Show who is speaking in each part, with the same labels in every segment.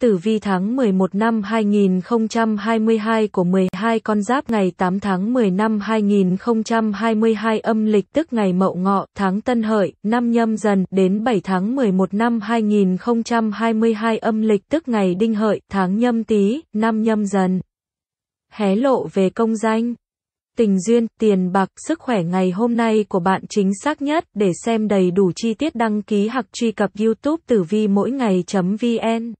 Speaker 1: Tử vi tháng 11 năm 2022 của 12 con giáp ngày 8 tháng 10 năm 2022 âm lịch tức ngày Mậu Ngọ, tháng Tân Hợi, năm Nhâm Dần đến 7 tháng 11 năm 2022 âm lịch tức ngày Đinh Hợi, tháng Nhâm Tý, năm Nhâm Dần. Hé lộ về công danh tình duyên, tiền bạc, sức khỏe ngày hôm nay của bạn chính xác nhất. Để xem đầy đủ chi tiết đăng ký hoặc truy cập youtube tử vi mỗi ngày.vn.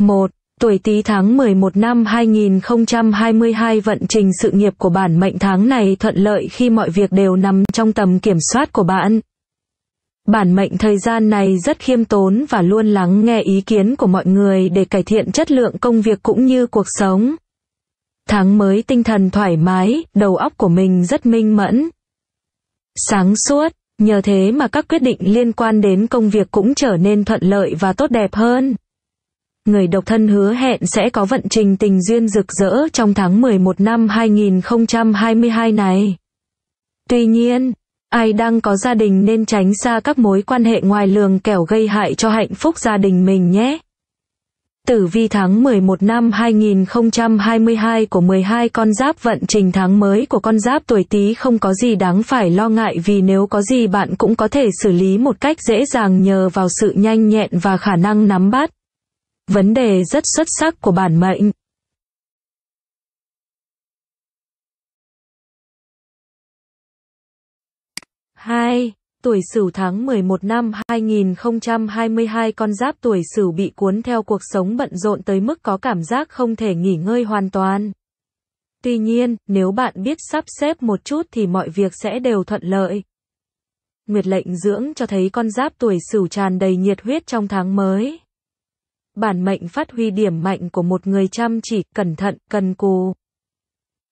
Speaker 1: 1. Tuổi Tý tháng 11 năm 2022 vận trình sự nghiệp của bản mệnh tháng này thuận lợi khi mọi việc đều nằm trong tầm kiểm soát của bạn. Bản mệnh thời gian này rất khiêm tốn và luôn lắng nghe ý kiến của mọi người để cải thiện chất lượng công việc cũng như cuộc sống. Tháng mới tinh thần thoải mái, đầu óc của mình rất minh mẫn. Sáng suốt, nhờ thế mà các quyết định liên quan đến công việc cũng trở nên thuận lợi và tốt đẹp hơn người độc thân hứa hẹn sẽ có vận trình tình duyên rực rỡ trong tháng 11 năm 2022 này. Tuy nhiên, ai đang có gia đình nên tránh xa các mối quan hệ ngoài lường kẻo gây hại cho hạnh phúc gia đình mình nhé. Tử vi tháng 11 năm 2022 của 12 con giáp vận trình tháng mới của con giáp tuổi Tý không có gì đáng phải lo ngại vì nếu có gì bạn cũng có thể xử lý một cách dễ dàng nhờ vào sự nhanh nhẹn và khả năng nắm bắt. Vấn đề rất xuất sắc của bản mệnh. hai Tuổi Sửu tháng 11 năm 2022 con giáp tuổi Sửu bị cuốn theo cuộc sống bận rộn tới mức có cảm giác không thể nghỉ ngơi hoàn toàn. Tuy nhiên, nếu bạn biết sắp xếp một chút thì mọi việc sẽ đều thuận lợi. Nguyệt lệnh dưỡng cho thấy con giáp tuổi Sửu tràn đầy nhiệt huyết trong tháng mới bản mệnh phát huy điểm mạnh của một người chăm chỉ, cẩn thận, cần cù.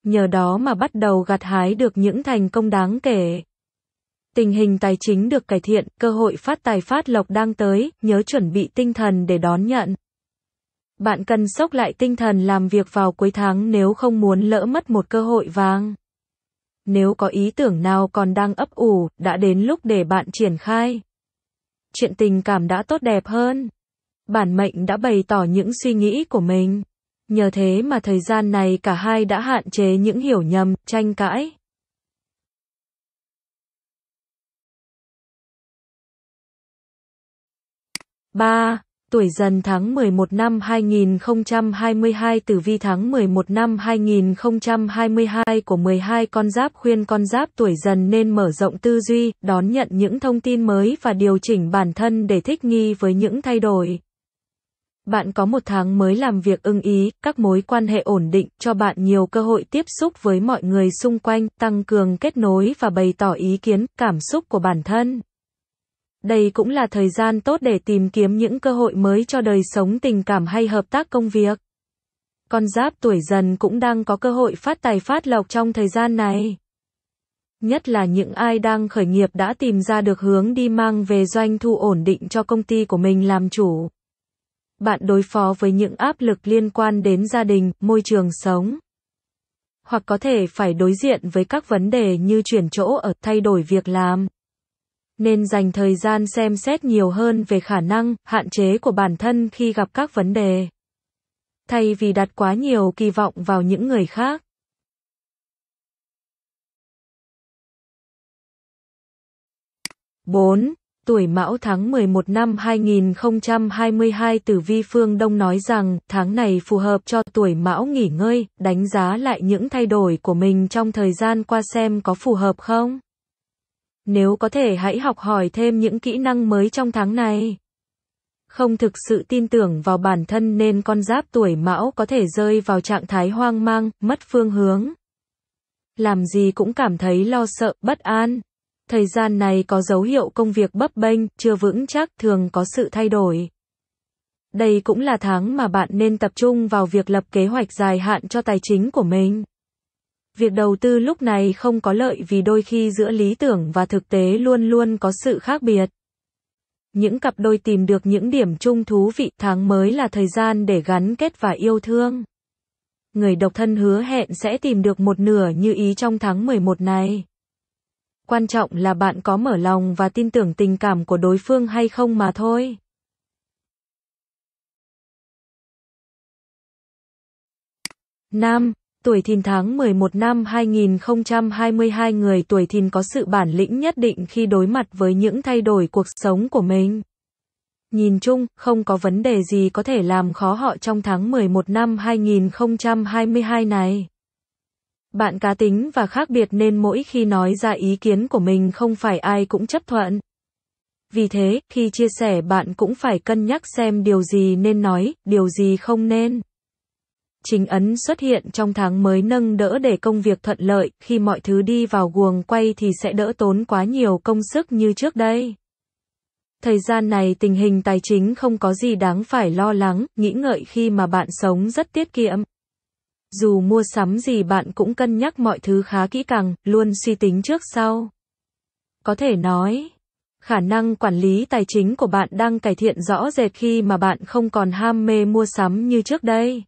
Speaker 1: Nhờ đó mà bắt đầu gặt hái được những thành công đáng kể. Tình hình tài chính được cải thiện, cơ hội phát tài phát lộc đang tới, nhớ chuẩn bị tinh thần để đón nhận. Bạn cần sốc lại tinh thần làm việc vào cuối tháng nếu không muốn lỡ mất một cơ hội vàng. Nếu có ý tưởng nào còn đang ấp ủ, đã đến lúc để bạn triển khai. Chuyện tình cảm đã tốt đẹp hơn. Bản mệnh đã bày tỏ những suy nghĩ của mình. Nhờ thế mà thời gian này cả hai đã hạn chế những hiểu nhầm, tranh cãi.
Speaker 2: ba Tuổi
Speaker 1: dần tháng 11 năm 2022 tử vi tháng 11 năm 2022 của 12 con giáp khuyên con giáp tuổi dần nên mở rộng tư duy, đón nhận những thông tin mới và điều chỉnh bản thân để thích nghi với những thay đổi. Bạn có một tháng mới làm việc ưng ý, các mối quan hệ ổn định, cho bạn nhiều cơ hội tiếp xúc với mọi người xung quanh, tăng cường kết nối và bày tỏ ý kiến, cảm xúc của bản thân. Đây cũng là thời gian tốt để tìm kiếm những cơ hội mới cho đời sống tình cảm hay hợp tác công việc. Con giáp tuổi dần cũng đang có cơ hội phát tài phát lộc trong thời gian này. Nhất là những ai đang khởi nghiệp đã tìm ra được hướng đi mang về doanh thu ổn định cho công ty của mình làm chủ bạn đối phó với những áp lực liên quan đến gia đình, môi trường sống. Hoặc có thể phải đối diện với các vấn đề như chuyển chỗ ở, thay đổi việc làm. Nên dành thời gian xem xét nhiều hơn về khả năng, hạn chế của bản thân khi gặp các vấn đề. Thay vì đặt quá nhiều kỳ vọng vào những người khác. bốn tuổi Mão tháng 11 năm 2022 Tử Vi Phương Đông nói rằng tháng này phù hợp cho tuổi Mão nghỉ ngơi, đánh giá lại những thay đổi của mình trong thời gian qua xem có phù hợp không. Nếu có thể hãy học hỏi thêm những kỹ năng mới trong tháng này. Không thực sự tin tưởng vào bản thân nên con giáp tuổi Mão có thể rơi vào trạng thái hoang mang, mất phương hướng. Làm gì cũng cảm thấy lo sợ, bất an, Thời gian này có dấu hiệu công việc bấp bênh, chưa vững chắc, thường có sự thay đổi. Đây cũng là tháng mà bạn nên tập trung vào việc lập kế hoạch dài hạn cho tài chính của mình. Việc đầu tư lúc này không có lợi vì đôi khi giữa lý tưởng và thực tế luôn luôn có sự khác biệt. Những cặp đôi tìm được những điểm chung thú vị tháng mới là thời gian để gắn kết và yêu thương. Người độc thân hứa hẹn sẽ tìm được một nửa như ý trong tháng 11 này. Quan trọng là bạn có mở lòng và tin tưởng tình cảm của đối phương hay không mà thôi.
Speaker 2: Nam, tuổi thìn
Speaker 1: tháng 11 năm 2022 người tuổi thìn có sự bản lĩnh nhất định khi đối mặt với những thay đổi cuộc sống của mình. Nhìn chung, không có vấn đề gì có thể làm khó họ trong tháng 11 năm 2022 này. Bạn cá tính và khác biệt nên mỗi khi nói ra ý kiến của mình không phải ai cũng chấp thuận. Vì thế, khi chia sẻ bạn cũng phải cân nhắc xem điều gì nên nói, điều gì không nên. Chính ấn xuất hiện trong tháng mới nâng đỡ để công việc thuận lợi, khi mọi thứ đi vào guồng quay thì sẽ đỡ tốn quá nhiều công sức như trước đây. Thời gian này tình hình tài chính không có gì đáng phải lo lắng, nghĩ ngợi khi mà bạn sống rất tiết kiệm dù mua sắm gì bạn cũng cân nhắc mọi thứ khá kỹ càng, luôn suy tính trước sau. Có thể nói, khả năng quản lý tài chính của bạn đang cải thiện rõ rệt khi mà bạn không còn ham mê mua sắm như trước đây.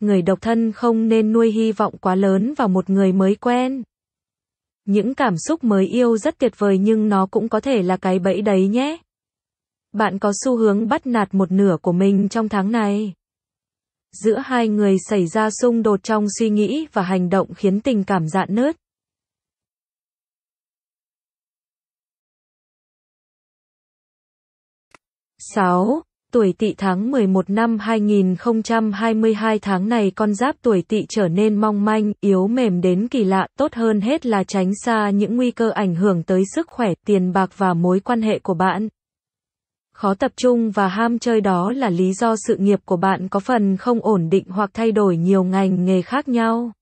Speaker 1: Người độc thân không nên nuôi hy vọng quá lớn vào một người mới quen. Những cảm xúc mới yêu rất tuyệt vời nhưng nó cũng có thể là cái bẫy đấy nhé. Bạn có xu hướng bắt nạt một nửa của mình trong tháng này. Giữa hai người xảy ra xung đột trong suy nghĩ và hành động khiến tình cảm dạn nứt.
Speaker 2: Sáu Tuổi Tỵ
Speaker 1: tháng 11 năm 2022 tháng này con giáp tuổi Tỵ trở nên mong manh, yếu mềm đến kỳ lạ, tốt hơn hết là tránh xa những nguy cơ ảnh hưởng tới sức khỏe, tiền bạc và mối quan hệ của bạn khó tập trung và ham chơi đó là lý do sự nghiệp của bạn có phần không ổn định hoặc thay đổi nhiều ngành nghề khác nhau.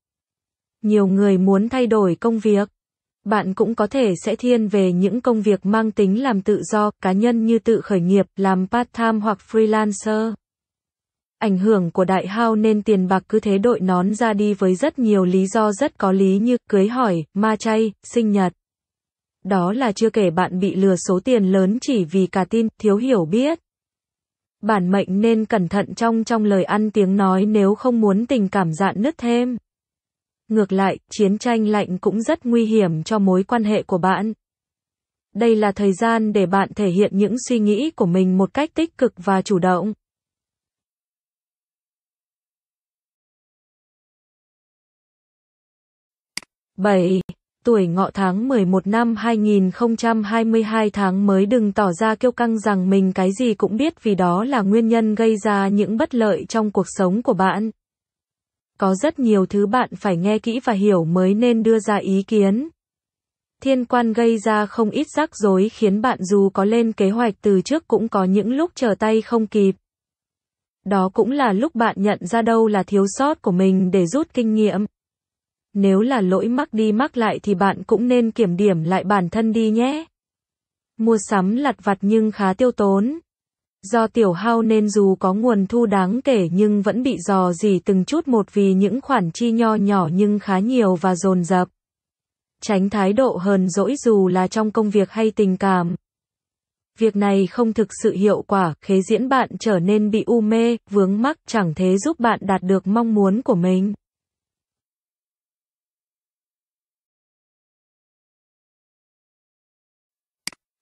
Speaker 1: Nhiều người muốn thay đổi công việc. Bạn cũng có thể sẽ thiên về những công việc mang tính làm tự do, cá nhân như tự khởi nghiệp, làm part-time hoặc freelancer. Ảnh hưởng của đại hao nên tiền bạc cứ thế đội nón ra đi với rất nhiều lý do rất có lý như cưới hỏi, ma chay, sinh nhật. Đó là chưa kể bạn bị lừa số tiền lớn chỉ vì cả tin, thiếu hiểu biết. Bản mệnh nên cẩn thận trong trong lời ăn tiếng nói nếu không muốn tình cảm dạn nứt thêm. Ngược lại, chiến tranh lạnh cũng rất nguy hiểm cho mối quan hệ của bạn. Đây là thời gian để bạn thể hiện những suy nghĩ của mình một cách tích cực và chủ động. Bảy tuổi ngọ tháng 11 năm 2022 tháng mới đừng tỏ ra kiêu căng rằng mình cái gì cũng biết vì đó là nguyên nhân gây ra những bất lợi trong cuộc sống của bạn. Có rất nhiều thứ bạn phải nghe kỹ và hiểu mới nên đưa ra ý kiến. Thiên quan gây ra không ít rắc rối khiến bạn dù có lên kế hoạch từ trước cũng có những lúc trở tay không kịp. Đó cũng là lúc bạn nhận ra đâu là thiếu sót của mình để rút kinh nghiệm nếu là lỗi mắc đi mắc lại thì bạn cũng nên kiểm điểm lại bản thân đi nhé. Mua sắm lặt vặt nhưng khá tiêu tốn. Do tiểu hao nên dù có nguồn thu đáng kể nhưng vẫn bị dò dỉ từng chút một vì những khoản chi nho nhỏ nhưng khá nhiều và dồn dập. Tránh thái độ hờn dỗi dù là trong công việc hay tình cảm. Việc này không thực sự hiệu quả, khế diễn bạn trở nên bị u mê, vướng mắc chẳng thế giúp bạn đạt được mong muốn của mình.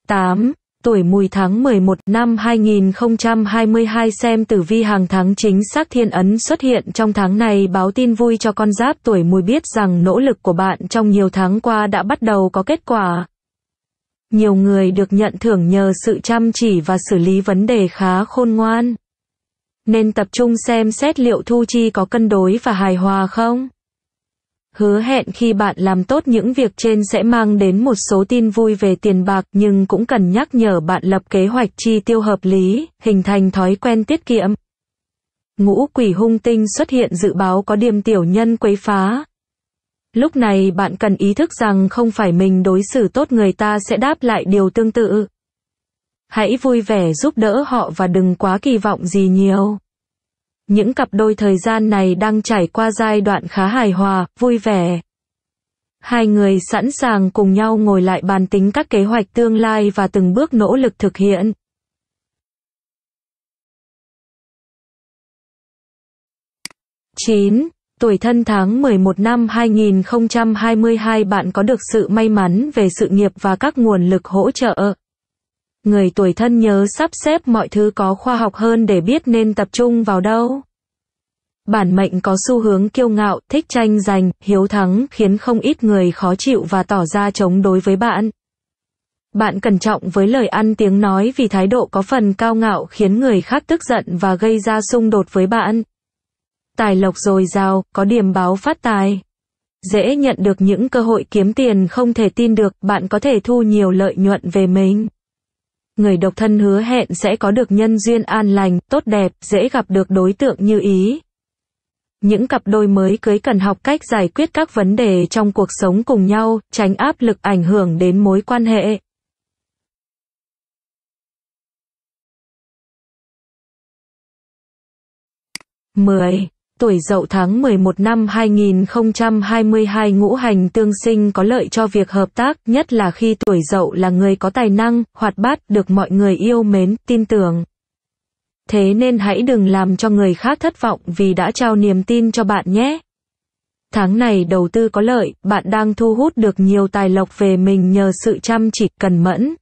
Speaker 1: 8. Tuổi mùi tháng 11 năm 2022 xem tử vi hàng tháng chính xác thiên ấn xuất hiện trong tháng này báo tin vui cho con giáp tuổi mùi biết rằng nỗ lực của bạn trong nhiều tháng qua đã bắt đầu có kết quả. Nhiều người được nhận thưởng nhờ sự chăm chỉ và xử lý vấn đề khá khôn ngoan. Nên tập trung xem xét liệu thu chi có cân đối và hài hòa không? Hứa hẹn khi bạn làm tốt những việc trên sẽ mang đến một số tin vui về tiền bạc nhưng cũng cần nhắc nhở bạn lập kế hoạch chi tiêu hợp lý, hình thành thói quen tiết kiệm. Ngũ quỷ hung tinh xuất hiện dự báo có điềm tiểu nhân quấy phá. Lúc này bạn cần ý thức rằng không phải mình đối xử tốt người ta sẽ đáp lại điều tương tự. Hãy vui vẻ giúp đỡ họ và đừng quá kỳ vọng gì nhiều. Những cặp đôi thời gian này đang trải qua giai đoạn khá hài hòa, vui vẻ. Hai người sẵn sàng cùng nhau ngồi lại bàn tính các kế hoạch tương lai và từng bước nỗ lực thực hiện.
Speaker 2: chín Tuổi thân tháng 11
Speaker 1: năm 2022 bạn có được sự may mắn về sự nghiệp và các nguồn lực hỗ trợ. Người tuổi thân nhớ sắp xếp mọi thứ có khoa học hơn để biết nên tập trung vào đâu. Bản mệnh có xu hướng kiêu ngạo, thích tranh giành, hiếu thắng, khiến không ít người khó chịu và tỏ ra chống đối với bạn. Bạn cẩn trọng với lời ăn tiếng nói vì thái độ có phần cao ngạo khiến người khác tức giận và gây ra xung đột với bạn. Tài lộc dồi dào, có điểm báo phát tài. Dễ nhận được những cơ hội kiếm tiền không thể tin được, bạn có thể thu nhiều lợi nhuận về mình người độc thân hứa hẹn sẽ có được nhân duyên an lành, tốt đẹp, dễ gặp được đối tượng như ý. Những cặp đôi mới cưới cần học cách giải quyết các vấn đề trong cuộc sống cùng nhau, tránh áp lực ảnh hưởng đến mối quan hệ. Mười Tuổi dậu tháng 11 năm 2022 ngũ hành tương sinh có lợi cho việc hợp tác, nhất là khi tuổi dậu là người có tài năng, hoạt bát, được mọi người yêu mến, tin tưởng. Thế nên hãy đừng làm cho người khác thất vọng vì đã trao niềm tin cho bạn nhé. Tháng này đầu tư có lợi, bạn đang thu hút được nhiều tài lộc về mình nhờ sự chăm chỉ, cần mẫn.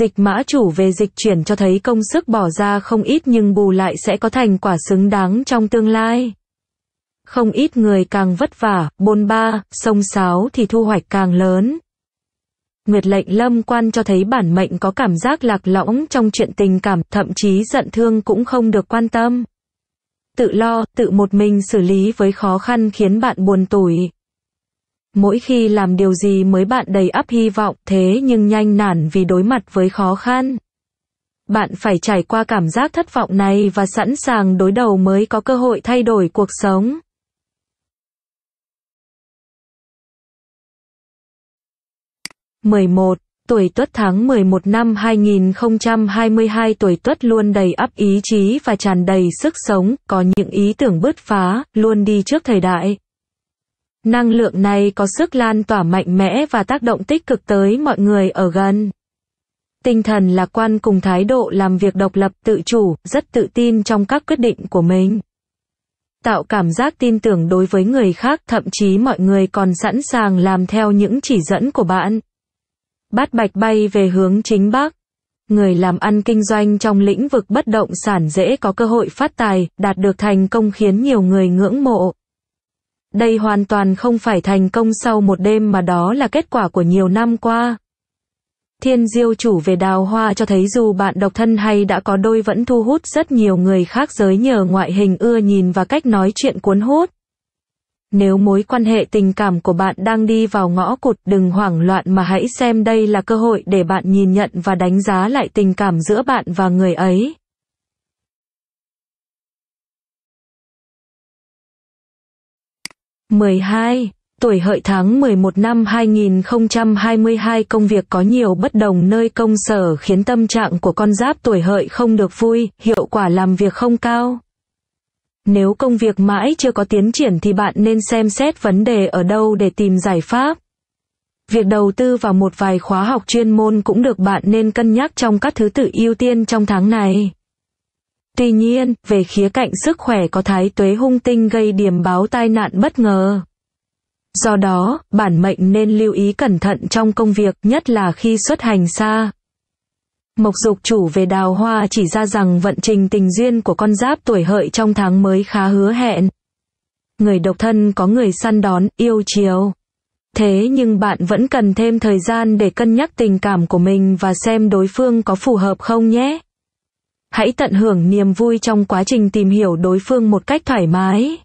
Speaker 1: Dịch mã chủ về dịch chuyển cho thấy công sức bỏ ra không ít nhưng bù lại sẽ có thành quả xứng đáng trong tương lai. Không ít người càng vất vả, bôn ba, sông sáo thì thu hoạch càng lớn. Nguyệt lệnh lâm quan cho thấy bản mệnh có cảm giác lạc lõng trong chuyện tình cảm, thậm chí giận thương cũng không được quan tâm. Tự lo, tự một mình xử lý với khó khăn khiến bạn buồn tủi mỗi khi làm điều gì mới bạn đầy ắp hy vọng, thế nhưng nhanh nản vì đối mặt với khó khăn. Bạn phải trải qua cảm giác thất vọng này và sẵn sàng đối đầu mới có cơ hội thay đổi cuộc sống. mười một Tuổi Tuất tháng 11 năm 2022 tuổi Tuất luôn đầy ắp ý chí và tràn đầy sức sống, có những ý tưởng bứt phá, luôn đi trước thời đại. Năng lượng này có sức lan tỏa mạnh mẽ và tác động tích cực tới mọi người ở gần. Tinh thần lạc quan cùng thái độ làm việc độc lập tự chủ, rất tự tin trong các quyết định của mình. Tạo cảm giác tin tưởng đối với người khác, thậm chí mọi người còn sẵn sàng làm theo những chỉ dẫn của bạn. Bát bạch bay về hướng chính bắc. Người làm ăn kinh doanh trong lĩnh vực bất động sản dễ có cơ hội phát tài, đạt được thành công khiến nhiều người ngưỡng mộ. Đây hoàn toàn không phải thành công sau một đêm mà đó là kết quả của nhiều năm qua. Thiên diêu chủ về đào hoa cho thấy dù bạn độc thân hay đã có đôi vẫn thu hút rất nhiều người khác giới nhờ ngoại hình ưa nhìn và cách nói chuyện cuốn hút. Nếu mối quan hệ tình cảm của bạn đang đi vào ngõ cụt đừng hoảng loạn mà hãy xem đây là cơ hội để bạn nhìn nhận và đánh giá lại tình cảm giữa bạn và người ấy. 12. Tuổi hợi tháng 11 năm 2022 công việc có nhiều bất đồng nơi công sở khiến tâm trạng của con giáp tuổi hợi không được vui, hiệu quả làm việc không cao. Nếu công việc mãi chưa có tiến triển thì bạn nên xem xét vấn đề ở đâu để tìm giải pháp. Việc đầu tư vào một vài khóa học chuyên môn cũng được bạn nên cân nhắc trong các thứ tự ưu tiên trong tháng này. Tuy nhiên, về khía cạnh sức khỏe có thái tuế hung tinh gây điểm báo tai nạn bất ngờ. Do đó, bản mệnh nên lưu ý cẩn thận trong công việc, nhất là khi xuất hành xa. Mộc dục chủ về đào hoa chỉ ra rằng vận trình tình duyên của con giáp tuổi hợi trong tháng mới khá hứa hẹn. Người độc thân có người săn đón, yêu chiều. Thế nhưng bạn vẫn cần thêm thời gian để cân nhắc tình cảm của mình và xem đối phương có phù hợp không nhé hãy tận hưởng niềm vui trong quá trình tìm hiểu đối phương một cách thoải mái